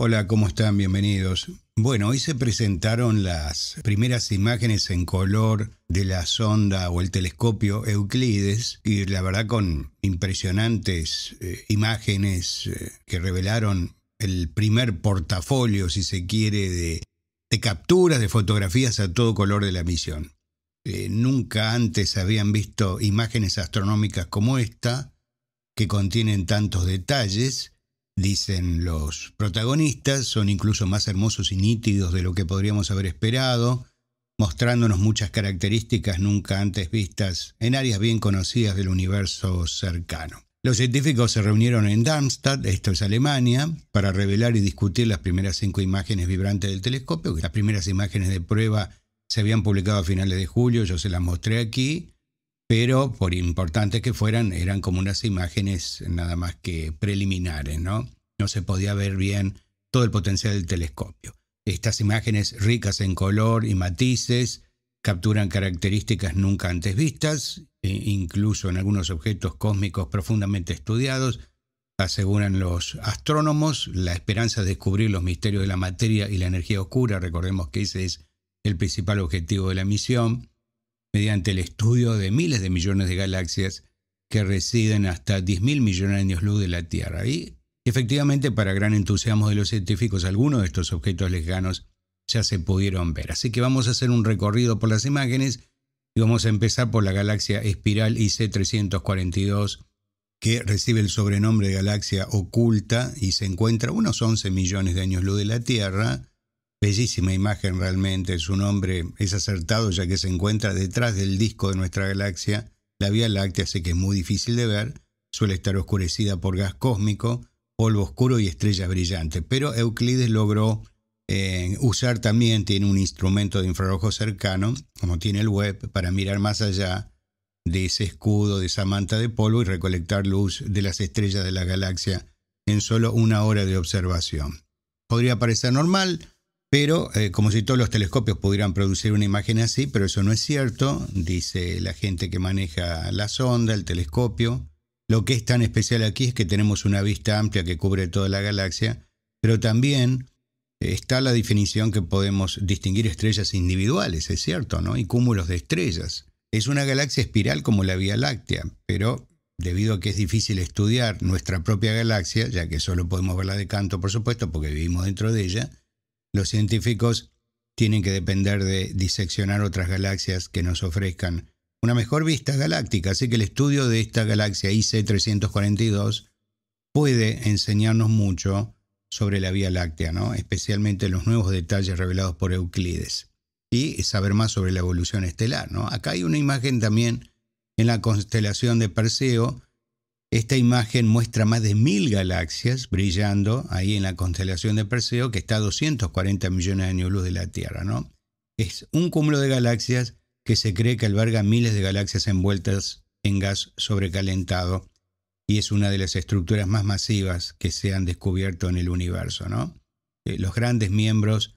Hola, ¿cómo están? Bienvenidos. Bueno, hoy se presentaron las primeras imágenes en color de la sonda o el telescopio Euclides y la verdad con impresionantes eh, imágenes eh, que revelaron el primer portafolio, si se quiere, de, capturas, de fotografías a todo color de la misión. Eh, nunca antes habían visto imágenes astronómicas como esta, que contienen tantos detalles Dicen los protagonistas, son incluso más hermosos y nítidos de lo que podríamos haber esperado, mostrándonos muchas características nunca antes vistas en áreas bien conocidas del universo cercano. Los científicos se reunieron en Darmstadt, esto es Alemania, para revelar y discutir las primeras cinco imágenes vibrantes del telescopio. Las primeras imágenes de prueba se habían publicado a finales de julio, yo se las mostré aquí, pero por importantes que fueran, eran como unas imágenes nada más que preliminares, ¿no? No se podía ver bien todo el potencial del telescopio. Estas imágenes ricas en color y matices capturan características nunca antes vistas, e incluso en algunos objetos cósmicos profundamente estudiados, aseguran los astrónomos, la esperanza de descubrir los misterios de la materia y la energía oscura, recordemos que ese es el principal objetivo de la misión, mediante el estudio de miles de millones de galaxias que residen hasta 10.000 millones de años luz de la Tierra. Y efectivamente, para gran entusiasmo de los científicos, algunos de estos objetos lejanos ya se pudieron ver. Así que vamos a hacer un recorrido por las imágenes y vamos a empezar por la galaxia espiral IC342 que recibe el sobrenombre de galaxia oculta y se encuentra a unos 11 millones de años luz de la Tierra Bellísima imagen realmente, su nombre es acertado ya que se encuentra detrás del disco de nuestra galaxia, la Vía Láctea, sé que es muy difícil de ver, suele estar oscurecida por gas cósmico, polvo oscuro y estrellas brillantes, pero Euclides logró eh, usar también, tiene un instrumento de infrarrojo cercano, como tiene el web, para mirar más allá de ese escudo, de esa manta de polvo y recolectar luz de las estrellas de la galaxia en solo una hora de observación. Podría parecer normal, pero eh, como si todos los telescopios pudieran producir una imagen así, pero eso no es cierto, dice la gente que maneja la sonda, el telescopio. Lo que es tan especial aquí es que tenemos una vista amplia que cubre toda la galaxia, pero también está la definición que podemos distinguir estrellas individuales, es cierto, ¿no? Y cúmulos de estrellas. Es una galaxia espiral como la Vía Láctea, pero debido a que es difícil estudiar nuestra propia galaxia, ya que solo podemos verla de canto, por supuesto, porque vivimos dentro de ella, los científicos tienen que depender de diseccionar otras galaxias que nos ofrezcan una mejor vista galáctica, así que el estudio de esta galaxia IC342 puede enseñarnos mucho sobre la Vía Láctea, ¿no? especialmente los nuevos detalles revelados por Euclides, y saber más sobre la evolución estelar. ¿no? Acá hay una imagen también en la constelación de Perseo, esta imagen muestra más de mil galaxias brillando ahí en la constelación de Perseo, que está a 240 millones de años luz de la Tierra, ¿no? Es un cúmulo de galaxias que se cree que alberga miles de galaxias envueltas en gas sobrecalentado y es una de las estructuras más masivas que se han descubierto en el universo, ¿no? Eh, los grandes miembros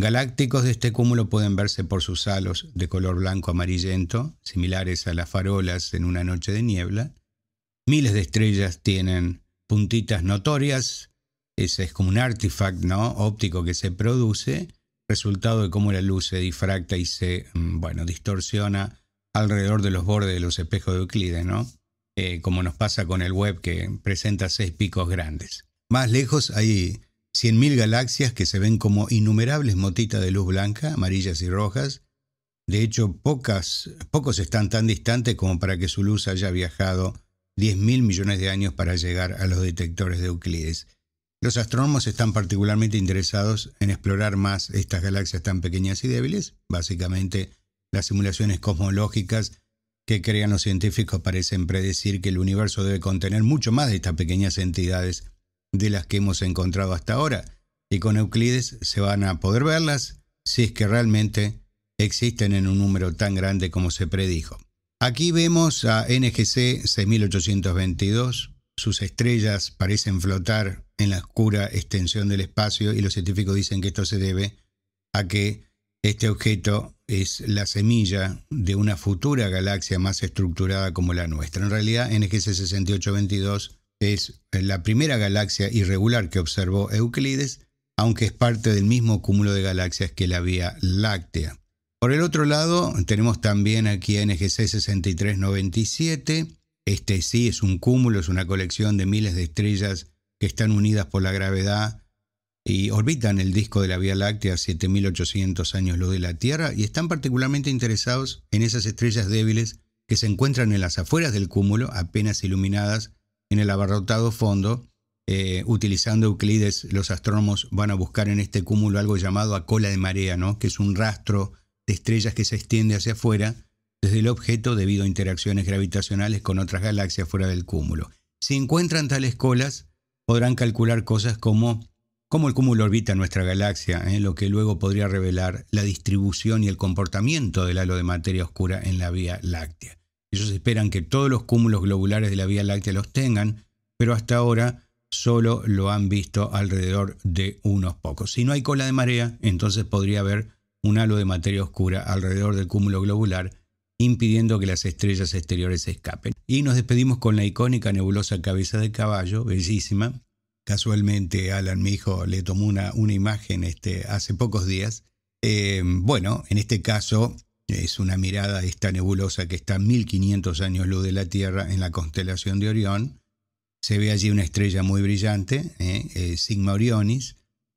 galácticos de este cúmulo pueden verse por sus halos de color blanco amarillento, similares a las farolas en una noche de niebla, Miles de estrellas tienen puntitas notorias, ese es como un artefacto óptico que se produce, resultado de cómo la luz se difracta y se, mm, bueno, distorsiona alrededor de los bordes de los espejos de Euclides, ¿no? Eh, como nos pasa con el web que presenta seis picos grandes. Más lejos hay 100.000 galaxias que se ven como innumerables motitas de luz blanca, amarillas y rojas. De hecho, pocas, pocos están tan distantes como para que su luz haya viajado 10.000 millones de años para llegar a los detectores de Euclides. Los astrónomos están particularmente interesados en explorar más estas galaxias tan pequeñas y débiles, básicamente las simulaciones cosmológicas que crean los científicos parecen predecir que el universo debe contener mucho más de estas pequeñas entidades de las que hemos encontrado hasta ahora, y con Euclides se van a poder verlas si es que realmente existen en un número tan grande como se predijo. Aquí vemos a NGC 6822. Sus estrellas parecen flotar en la oscura extensión del espacio y los científicos dicen que esto se debe a que este objeto es la semilla de una futura galaxia más estructurada como la nuestra. En realidad, NGC 6822 es la primera galaxia irregular que observó Euclides, aunque es parte del mismo cúmulo de galaxias que la Vía Láctea. Por el otro lado, tenemos también aquí NGC 6397. Este sí es un cúmulo, es una colección de miles de estrellas que están unidas por la gravedad y orbitan el disco de la Vía Láctea a 7800 años lo de la Tierra y están particularmente interesados en esas estrellas débiles que se encuentran en las afueras del cúmulo, apenas iluminadas en el abarrotado fondo. Eh, utilizando Euclides, los astrónomos van a buscar en este cúmulo algo llamado a cola de marea, ¿no? que es un rastro de estrellas que se extiende hacia afuera desde el objeto debido a interacciones gravitacionales con otras galaxias fuera del cúmulo. Si encuentran tales colas, podrán calcular cosas como cómo el cúmulo orbita nuestra galaxia, ¿eh? lo que luego podría revelar la distribución y el comportamiento del halo de materia oscura en la Vía Láctea. Ellos esperan que todos los cúmulos globulares de la Vía Láctea los tengan, pero hasta ahora solo lo han visto alrededor de unos pocos. Si no hay cola de marea, entonces podría haber un halo de materia oscura alrededor del cúmulo globular, impidiendo que las estrellas exteriores se escapen. Y nos despedimos con la icónica nebulosa cabeza de caballo, bellísima. Casualmente Alan, mi hijo, le tomó una, una imagen este, hace pocos días. Eh, bueno, en este caso es una mirada a esta nebulosa que está a 1500 años luz de la Tierra en la constelación de Orión. Se ve allí una estrella muy brillante, eh, eh, Sigma Orionis,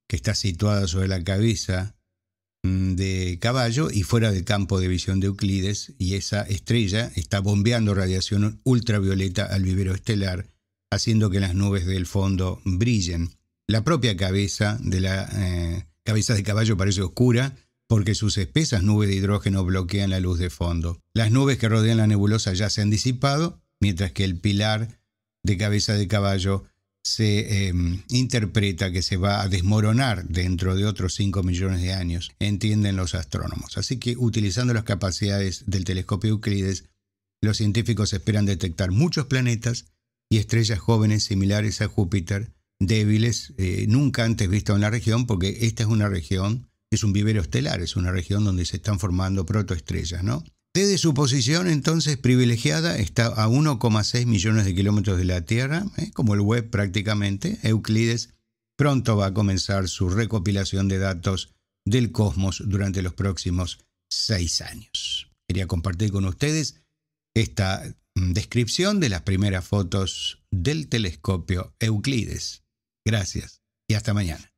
que está situada sobre la cabeza Mm, de caballo y fuera del campo de visión de Euclides y esa estrella está bombeando radiación ultravioleta al vivero estelar, haciendo que las nubes del fondo brillen. La propia cabeza de la eh, cabeza de caballo parece oscura porque sus espesas nubes de hidrógeno bloquean la luz de fondo. Las nubes que rodean la nebulosa ya se han disipado, mientras que el pilar de cabeza de caballo se eh, interpreta que se va a desmoronar dentro de otros 5 millones de años, entienden los astrónomos. Así que utilizando las capacidades del telescopio Euclides, los científicos esperan detectar muchos planetas y estrellas jóvenes similares a Júpiter, débiles, eh, nunca antes visto en la región, porque esta es una región, es un vivero estelar, es una región donde se están formando protoestrellas, ¿no? Desde su posición entonces privilegiada está a 1,6 millones de kilómetros de la Tierra, ¿eh? como el web prácticamente, Euclides pronto va a comenzar su recopilación de datos del cosmos durante los próximos seis años. Quería compartir con ustedes esta mm, descripción de las primeras fotos del telescopio Euclides. Gracias y hasta mañana.